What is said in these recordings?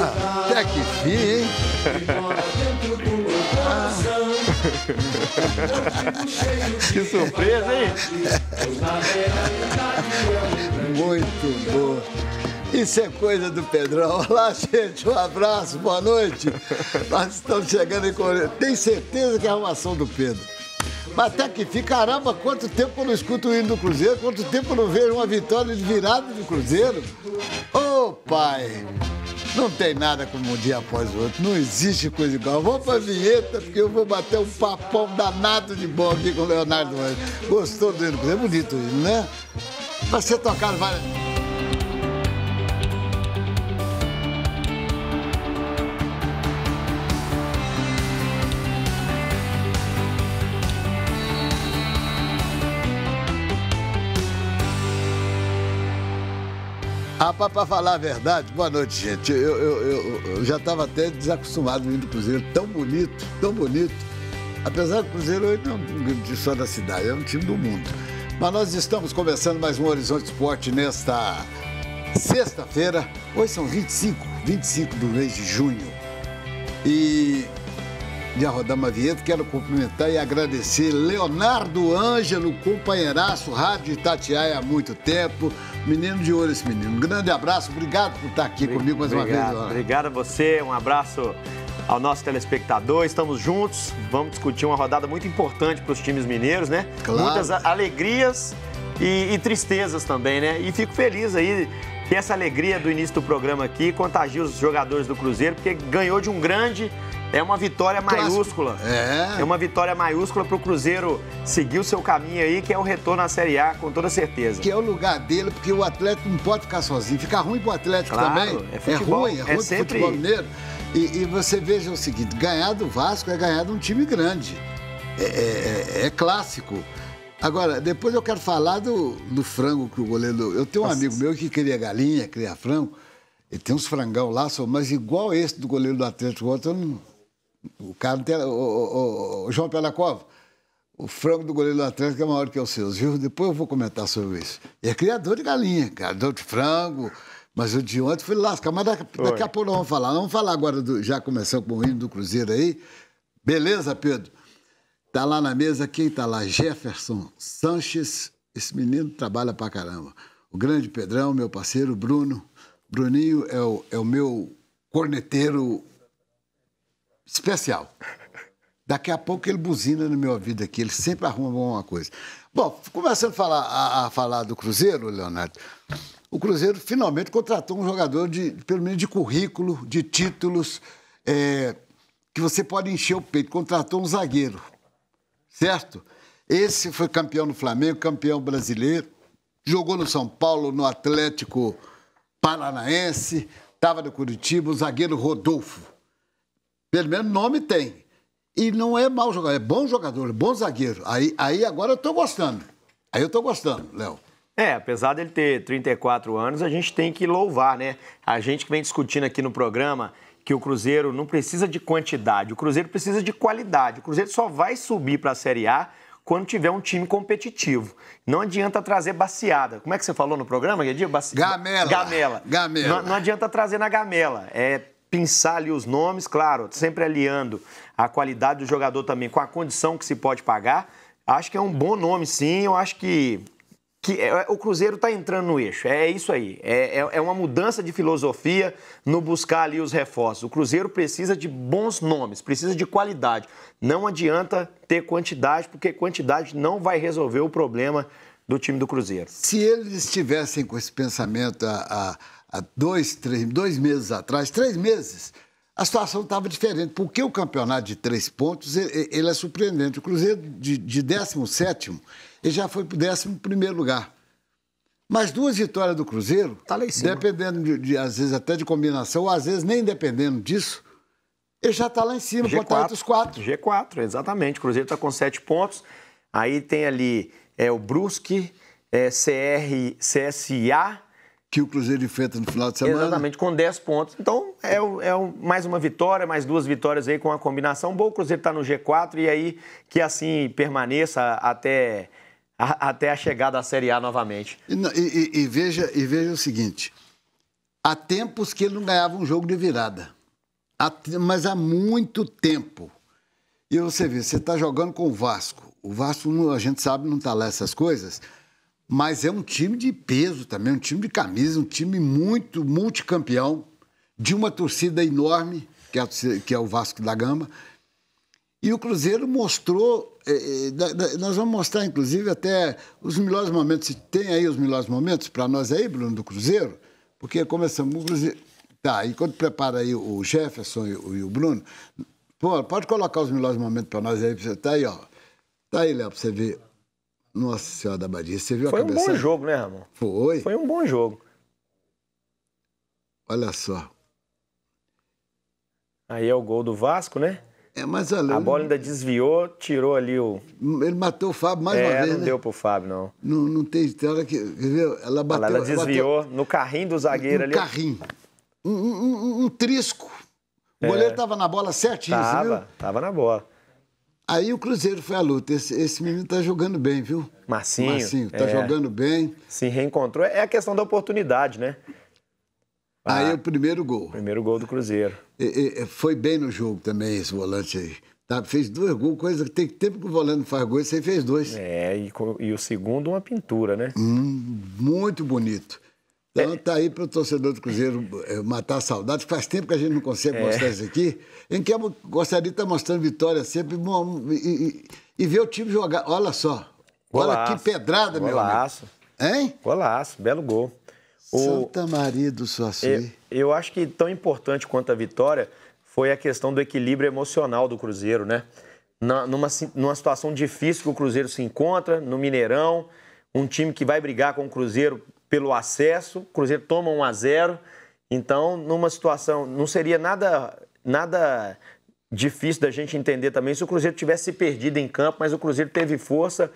Ah, até que fim, hein? que surpresa, hein? Muito bom. Isso é coisa do Pedrão. Olá, gente. Um abraço, boa noite. Nós estamos chegando em Corinthians. Tem certeza que é a armação do Pedro. Mas até que fica, caramba, quanto tempo eu não escuto o hino do Cruzeiro, quanto tempo eu não vejo uma vitória de virada do Cruzeiro. Ô, oh, pai! Não tem nada como um dia após o outro. Não existe coisa igual. Vou pra vinheta, porque eu vou bater um papão danado de bom aqui com o Leonardo Gostou do hino? É bonito o hino, né? Vai ser tocado várias. Ah, para falar a verdade, boa noite, gente. Eu, eu, eu, eu já estava até desacostumado vindo do Cruzeiro, tão bonito, tão bonito. Apesar do Cruzeiro hoje não é um time só da cidade, é um time do mundo. Mas nós estamos começando mais um Horizonte Esporte nesta sexta-feira. Hoje são 25, 25 do mês de junho. E de arrodar uma Quero cumprimentar e agradecer Leonardo Ângelo, companheiraço, rádio Itatiaia há muito tempo. Menino de ouro esse menino. Um grande abraço, obrigado por estar aqui obrigado, comigo mais uma obrigado, vez. Obrigado a você, um abraço ao nosso telespectador. Estamos juntos, vamos discutir uma rodada muito importante para os times mineiros, né? Claro. Muitas alegrias e, e tristezas também, né? E fico feliz aí que essa alegria do início do programa aqui contagie os jogadores do Cruzeiro, porque ganhou de um grande é uma vitória maiúscula. É. É uma vitória maiúscula para o Cruzeiro seguir o seu caminho aí, que é o retorno à Série A, com toda certeza. Que é o lugar dele, porque o Atlético não pode ficar sozinho. Fica ruim para o Atlético claro, também. É, futebol, é ruim, é, é ruim sempre... futebol mineiro. E, e você veja o seguinte, ganhar do Vasco é ganhar de um time grande. É, é, é, é, clássico. Agora, depois eu quero falar do, do frango que o goleiro. Eu tenho um Nossa. amigo meu que cria galinha, cria frango. Ele tem uns frangão lá, mas igual esse do goleiro do Atlético, o eu não, o cara tem, o, o, o, João Pelacov, o frango do goleiro do Atlético é maior que os seus, viu? Depois eu vou comentar sobre isso. E é criador de galinha, criador de frango, mas o de ontem foi lasca Mas daqui, daqui a pouco nós vamos falar. vamos falar agora, do, já começou com o hino do Cruzeiro aí. Beleza, Pedro? Tá lá na mesa quem tá lá? Jefferson Sanches. Esse menino trabalha pra caramba. O grande Pedrão, meu parceiro, Bruno. Bruninho é o, é o meu corneteiro especial. Daqui a pouco ele buzina no meu ouvido aqui, ele sempre arruma alguma coisa. Bom, começando a falar, a, a falar do Cruzeiro, Leonardo, o Cruzeiro finalmente contratou um jogador, de, pelo menos de currículo, de títulos, é, que você pode encher o peito. Contratou um zagueiro, certo? Esse foi campeão no Flamengo, campeão brasileiro, jogou no São Paulo, no Atlético Paranaense, estava no Curitiba, o zagueiro Rodolfo. Pelo menos nome tem. E não é mau jogador, é bom jogador, bom zagueiro. Aí, aí agora eu estou gostando. Aí eu estou gostando, Léo. É, apesar dele ter 34 anos, a gente tem que louvar, né? A gente que vem discutindo aqui no programa que o Cruzeiro não precisa de quantidade, o Cruzeiro precisa de qualidade. O Cruzeiro só vai subir para a Série A quando tiver um time competitivo. Não adianta trazer baciada. Como é que você falou no programa, Guedir? Baci... Gamela. Gamela. Gamela. Não, não adianta trazer na gamela. É pensar ali os nomes, claro, sempre aliando a qualidade do jogador também com a condição que se pode pagar. Acho que é um bom nome, sim. Eu acho que, que é, é o Cruzeiro está entrando no eixo. É isso aí. É, é, é uma mudança de filosofia no buscar ali os reforços. O Cruzeiro precisa de bons nomes, precisa de qualidade. Não adianta ter quantidade, porque quantidade não vai resolver o problema do time do Cruzeiro. Se eles estivessem com esse pensamento a, a há dois, três, dois meses atrás, três meses, a situação estava diferente, porque o campeonato de três pontos ele é surpreendente. O Cruzeiro de, 17 ele já foi para o 11 lugar. Mas duas vitórias do Cruzeiro, tá dependendo de, de, às vezes até de combinação, ou às vezes nem dependendo disso, ele já está lá em cima, G4, entre os quatro. G4, exatamente. O Cruzeiro está com sete pontos. Aí tem ali é, o Brusque, é, CR, CSA, que o Cruzeiro enfrenta no final de semana. Exatamente, com 10 pontos. Então, é, é mais uma vitória, mais duas vitórias aí com a combinação bom O Cruzeiro está no G4 e aí que assim permaneça até a, até a chegada à Série A novamente. E, e, e, veja, e veja o seguinte: há tempos que ele não ganhava um jogo de virada, há, mas há muito tempo. E você vê, você está jogando com o Vasco. O Vasco, a gente sabe, não está lá essas coisas mas é um time de peso também, um time de camisa, um time muito multicampeão, de uma torcida enorme, que é, que é o Vasco da Gama. E o Cruzeiro mostrou, eh, eh, nós vamos mostrar, inclusive, até os melhores momentos. Se tem aí os melhores momentos para nós aí, Bruno, do Cruzeiro? Porque começamos o Cruzeiro. Tá, e quando prepara aí o Jefferson e o, Bruno, pô, pode colocar os melhores momentos para nós aí, Tá aí, ó. Tá aí, Léo, para você ver. Nossa Senhora da Badia, você viu Foi a cabeça? Foi um bom jogo, né, Ramon? Foi. Foi um bom jogo. Olha só. Aí é o gol do Vasco, né? É, mas olha, a bola ainda desviou, tirou ali o. Ele matou o Fábio mais é, uma vez. Não né? deu pro Fábio, não. Não, não tem. Ela que, viu? Ela bateu. Ela, ela desviou bateu, no carrinho do zagueiro no ali. Carrinho. Um, um, um, um trisco. O é. goleiro tava na bola certinho, tava, viu? Tava na bola. Aí o Cruzeiro foi à luta. Esse, esse menino tá jogando bem, viu? Marcinho. Marcinho, tá é. jogando bem. Se reencontrou. É a questão da oportunidade, né? Ah, aí o primeiro gol. Primeiro gol do Cruzeiro. E, e, foi bem no jogo também esse volante aí. Tá, fez dois gols, coisa que tem tempo que o volante faz gol, você fez dois. É, e, e o segundo uma pintura, né? Hum, muito bonito. Então está aí para o torcedor do Cruzeiro eh, matar a saudade. Faz tempo que a gente não consegue é. mostrar isso aqui. Em que eu gostaria de estar tá mostrando vitória sempre bom, e, e, e, ver o time jogar. Olha só. Golaço. Olha que pedrada, Golaço. meu amigo. Hein? Golaço, belo gol. O... Santa Maria do Suaçuí. Eu, eu acho que tão importante quanto a vitória foi a questão do equilíbrio emocional do Cruzeiro, né? Na, numa, numa situação difícil que o Cruzeiro se encontra, no Mineirão, um time que vai brigar com o Cruzeiro pelo acesso, o Cruzeiro toma 1 a 0. Então, numa situação, não seria nada nada difícil da gente entender também se o Cruzeiro tivesse se perdido em campo, mas o Cruzeiro teve força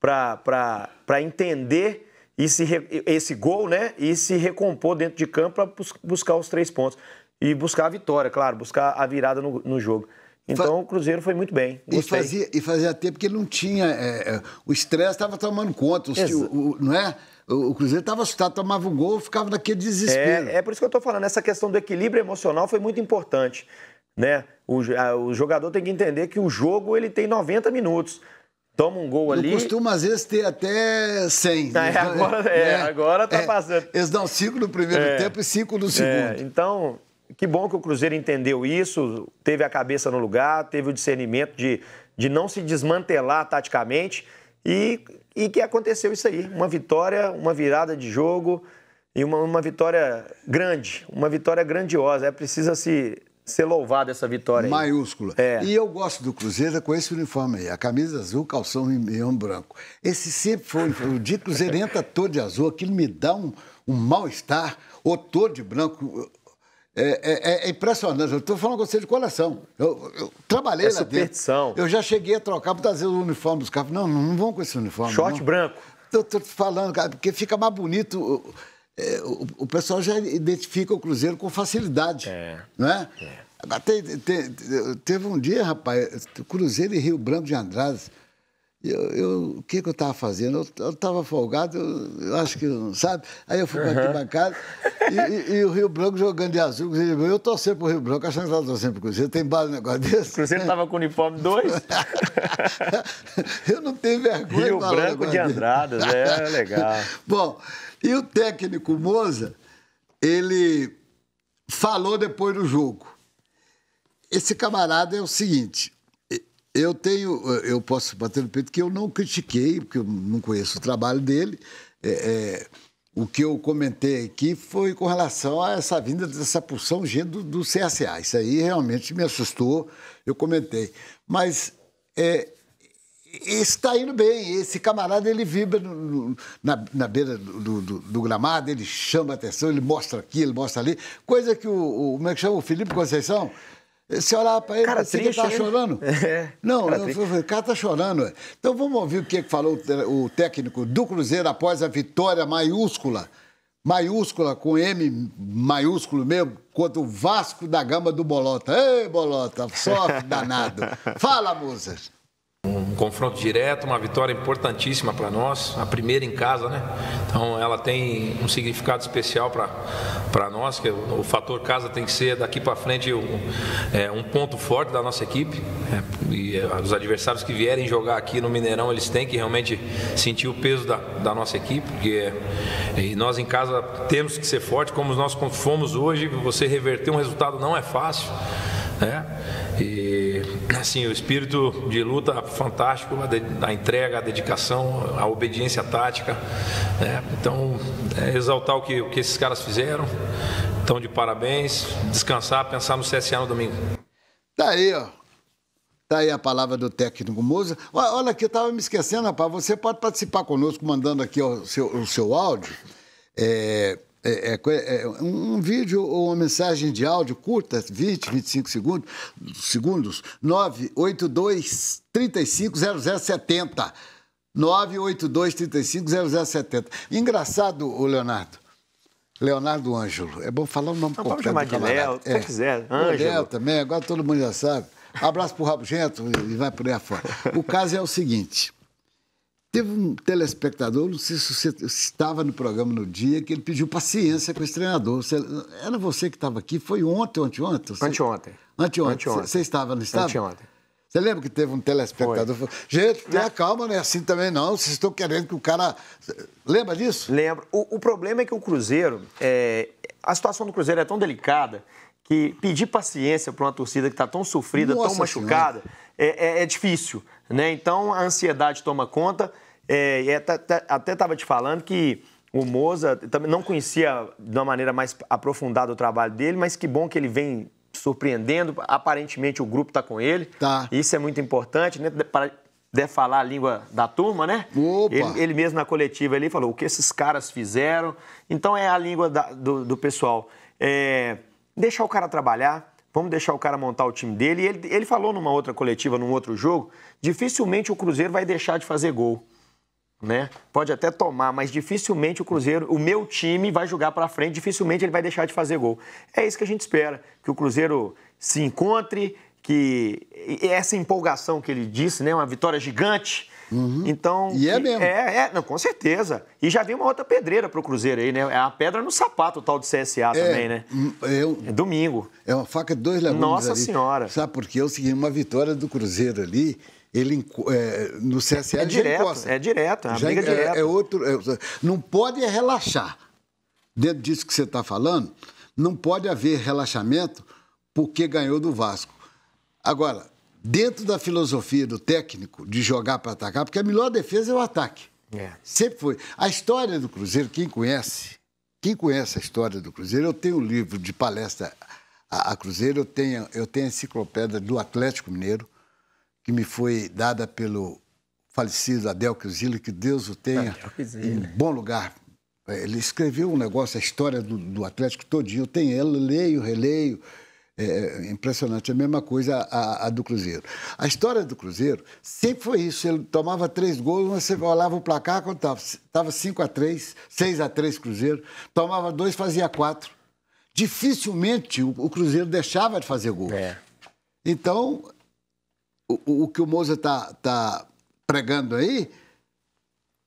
para entender esse, esse gol, né? E se recompor dentro de campo para buscar os três pontos. E buscar a vitória, claro, buscar a virada no, no jogo. Então o Cruzeiro foi muito bem. E fazia, e fazia tempo que ele não tinha. É, o estresse estava tomando conta, os, o, o, não é? O Cruzeiro estava assustado, tomava um gol, ficava naquele desespero. É, é por isso que eu estou falando, essa questão do equilíbrio emocional foi muito importante. Né? O, a, o jogador tem que entender que o jogo ele tem 90 minutos toma um gol não ali. Costuma, às vezes, ter até 100. É, né? agora, é, é, agora tá é, passando. Eles dão 5 no primeiro é. tempo e 5 no é, segundo. então, que bom que o Cruzeiro entendeu isso, teve a cabeça no lugar, teve o discernimento de, de não se desmantelar taticamente e e que aconteceu isso aí. Uma vitória, uma virada de jogo e uma, uma vitória grande, uma vitória grandiosa. É precisa se ser louvado essa vitória. Maiúscula. É. E eu gosto do Cruzeiro com esse uniforme aí, a camisa azul, calção e meião branco. Esse sempre foi o dia Cruzeiro entra é todo de azul, aquilo me dá um, um mal-estar, ou todo de branco. É, é, é, é, impressionante. Eu estou falando com você de coração. Eu, eu trabalhei é lá superstição. dentro. Eu já cheguei a trocar muitas vezes o uniforme dos carros. Não, não, vão com esse uniforme. Short não. branco. Eu estou te falando, cara, porque fica mais bonito. É, o, o, pessoal já identifica o Cruzeiro com facilidade. É. Né? Agora, teve um dia, rapaz, Cruzeiro e Rio Branco de Andrade. Eu, eu, o que, que eu estava fazendo? Eu estava folgado, eu, eu, acho que, não sabe? Aí eu fui uhum. para casa e, e, e, o Rio Branco jogando de azul. Cruzeiro, eu torcendo para o Rio Branco, achando que estava torcendo para o Cruzeiro. Tem bala no negócio desse? O Cruzeiro estava com uniforme 2? eu não tenho vergonha Rio de Branco de Andradas, é legal. Bom, e o técnico Moza, ele falou depois do jogo. Esse camarada é o seguinte: eu tenho, eh, eu posso bater no peito que eu não critiquei, porque eu não conheço o trabalho dele. É, é, o que eu comentei aqui foi com relação a essa vinda dessa pulsão G do, do CSA. Isso aí realmente me assustou, eu comentei. Mas é, está indo bem. Esse camarada ele vibra no, no, na, na, beira do, do, do, gramado, ele chama atenção, ele mostra aqui, ele mostra ali. Coisa que o, o como é que chama? O Felipe Conceição você olhava para ele, cara, triste, que ele né? chorando. É. Não, cara, eu falei, o cara está chorando. Então vamos ouvir o que falou o técnico do Cruzeiro após a vitória maiúscula, maiúscula com M maiúsculo mesmo, contra o Vasco da Gama do Bolota. Ei, Bolota, sofre danado. Fala, Musas um confronto direto, uma vitória importantíssima para nós, a primeira em casa, né? Então ela tem um significado especial para nós, que é o, o, fator casa tem que ser daqui para frente um, é, um, ponto forte da nossa equipe. É, e é, os adversários que vierem jogar aqui no Mineirão, eles têm que realmente sentir o peso da, da nossa equipe, porque é, e nós em casa temos que ser forte, como nós fomos hoje, você reverter um resultado não é fácil né? E assim, o espírito de luta fantástico, a, entrega, a dedicação, a obediência tática, né? Então, é exaltar o que, o que esses caras fizeram. Então, de parabéns, descansar, pensar no CSA no domingo. Tá aí, ó. Tá aí a palavra do técnico Moza. Olha aqui, eu estava me esquecendo, rapaz. Você pode participar conosco mandando aqui o seu, o seu áudio. É, é, é, é, um vídeo ou uma mensagem de áudio curta, 20, 25 segundos, segundos 982 350070 982 350070 0070. Engraçado, Leonardo. Leonardo Ângelo. É bom falar o nome Não, completo. Pode chamar de Léo, se é. quiser. Ângelo. Léo também, agora todo mundo já sabe. Abraço para pro Rabugento e vai por aí afora. O caso é o seguinte. Teve um telespectador, não sei se você estava no programa no dia, que ele pediu paciência com esse treinador. Você, era você que estava aqui? Foi ontem, anteontem? Você, anteontem. Anteontem. anteontem. Você estava, não estava? Anteontem. Você lembra que teve um telespectador falou: gente, tenha né? calma, não é assim também não, vocês estão querendo que o cara. Lembra disso? Lembro. O, o problema é que o Cruzeiro. É... A situação do Cruzeiro é tão delicada que pedir paciência para uma torcida que está tão sofrida, Nossa tão machucada, é, é, é difícil. Né? Então a ansiedade toma conta. É, é até estava te falando que o Moza também não conhecia de uma maneira mais aprofundada o trabalho dele, mas que bom que ele vem surpreendendo. Aparentemente o grupo está com ele. Tá. Isso é muito importante, né? Para de falar a língua da turma, né? Ele, ele, mesmo na coletiva ali falou o que esses caras fizeram. Então é a língua da, do, do, pessoal. É, deixar o cara trabalhar, Vamos deixar o cara montar o time dele. E ele, ele falou numa outra coletiva, num outro jogo, dificilmente o Cruzeiro vai deixar de fazer gol. Né? Pode até tomar, mas dificilmente o Cruzeiro, o meu time vai jogar para frente, dificilmente ele vai deixar de fazer gol. É isso que a gente espera, que o Cruzeiro se encontre, que essa empolgação que ele disse, né, uma vitória gigante, Uhum. Então. E é mesmo. É, é não, com certeza. E já vem uma outra pedreira para o Cruzeiro aí, né? É a pedra no sapato, o tal de CSA é, também, né? Eu, é domingo. É uma faca de dois legumes. Nossa ali. Senhora. Sabe por quê? Eu segui uma vitória do Cruzeiro ali. Ele é, no CSA é direto, é direto, é já, é, direta. É outro, é, não pode é relaxar. Dentro disso que você está falando, não pode haver relaxamento porque ganhou do Vasco. Agora, dentro da filosofia do técnico de jogar para atacar, porque a melhor defesa é o ataque. É. Sempre foi. A história do Cruzeiro, quem conhece, quem conhece a história do Cruzeiro, eu tenho um livro de palestra a, a Cruzeiro, eu tenho, eu tenho a enciclopédia do Atlético Mineiro, que me foi dada pelo falecido Adel Crisilo, que Deus o tenha em bom lugar. Ele escreveu um negócio, a história do, do Atlético todinho, eu tenho ela, leio, releio. É, é, é impressionante, a mesma coisa a, a, do Cruzeiro. A história do Cruzeiro sempre foi isso. Ele tomava três gols, você olhava o placar, contava. Estava 5 a 3 6 a 3 Cruzeiro. Tomava dois, fazia quatro. Dificilmente o, o Cruzeiro deixava de fazer gol. É. Então, o, o, que o Moza está tá pregando aí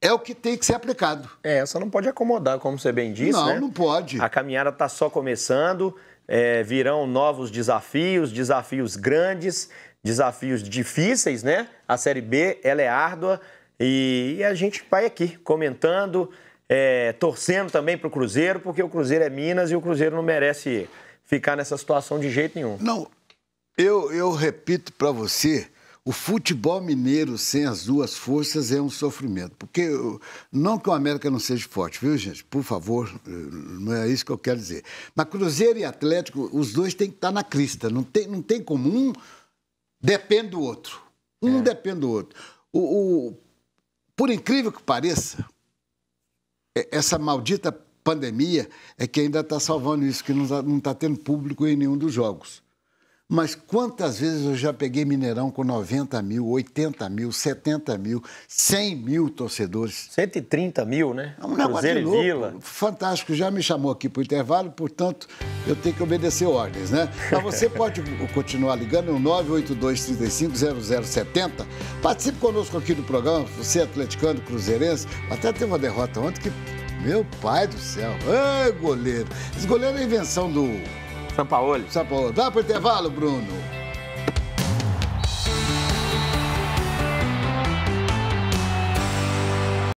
é o que tem que ser aplicado. É, essa não pode acomodar, como você bem disse. Não, né? não pode. A caminhada está só começando, é, virão novos desafios, desafios grandes, desafios difíceis, né? A Série B, ela é árdua e, e a gente vai aqui comentando, é, torcendo também para o Cruzeiro, porque o Cruzeiro é Minas e o Cruzeiro não merece ficar nessa situação de jeito nenhum. Não, eu, eu repito para você o futebol mineiro sem as duas forças é um sofrimento. Porque não que o América não seja forte, viu, gente? Por favor, não é isso que eu quero dizer. Mas Cruzeiro e Atlético, os dois têm que estar tá na crista. Não tem, não tem como um depende do outro. Um é. depende do outro. O, o, por incrível que pareça, é, essa maldita pandemia é que ainda está salvando isso, que não está tá tendo público em nenhum dos jogos. Mas quantas vezes eu já peguei Mineirão com 90 mil, 80 mil, 70 mil, 100 mil torcedores? 130 mil, né? É um Cruzeiro louco, Vila. Fantástico, já me chamou aqui para o intervalo, portanto, eu tenho que obedecer ordens, né? Mas você pode continuar ligando no 982 35 Participe conosco aqui do programa, você atleticano, cruzeirense. Até teve uma derrota ontem que, meu pai do céu, ai, goleiro. Esse goleiro é invenção do Sampaoli. Paulo. dá pro para intervalo, Bruno.